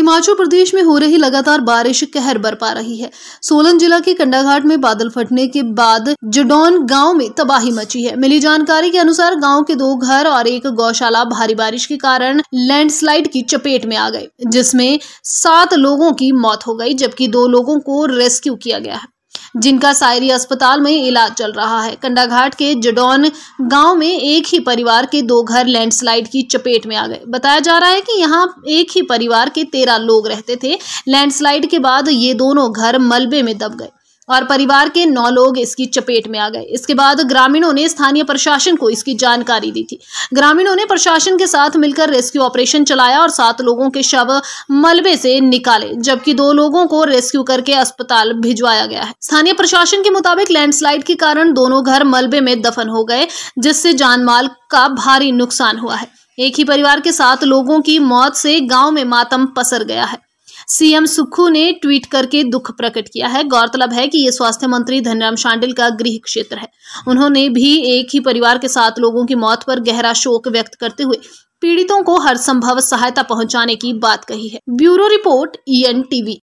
हिमाचल प्रदेश में हो रही लगातार बारिश कहर बरपा रही है सोलन जिला के कंडाघाट में बादल फटने के बाद जडौन गांव में तबाही मची है मिली जानकारी के अनुसार गांव के दो घर और एक गौशाला भारी बारिश के कारण लैंडस्लाइड की चपेट में आ गए जिसमें सात लोगों की मौत हो गई जबकि दो लोगों को रेस्क्यू किया गया है जिनका सायरी अस्पताल में इलाज चल रहा है कंडाघाट के जडौन गांव में एक ही परिवार के दो घर लैंडस्लाइड की चपेट में आ गए बताया जा रहा है कि यहाँ एक ही परिवार के तेरह लोग रहते थे लैंडस्लाइड के बाद ये दोनों घर मलबे में दब गए और परिवार के नौ लोग इसकी चपेट में आ गए इसके बाद ग्रामीणों ने स्थानीय प्रशासन को इसकी जानकारी दी थी ग्रामीणों ने प्रशासन के साथ मिलकर रेस्क्यू ऑपरेशन चलाया और सात लोगों के शव मलबे से निकाले जबकि दो लोगों को रेस्क्यू करके अस्पताल भिजवाया गया है स्थानीय प्रशासन के मुताबिक लैंडस्लाइड के कारण दोनों घर मलबे में दफन हो गए जिससे माल का भारी नुकसान हुआ है एक ही परिवार के सात लोगों की मौत से गांव में मातम पसर गया है सीएम सुक्खू ने ट्वीट करके दुख प्रकट किया है गौरतलब है कि ये स्वास्थ्य मंत्री धनराम शांडिल का गृह क्षेत्र है उन्होंने भी एक ही परिवार के साथ लोगों की मौत पर गहरा शोक व्यक्त करते हुए पीड़ितों को हर संभव सहायता पहुंचाने की बात कही है bureau report E e TV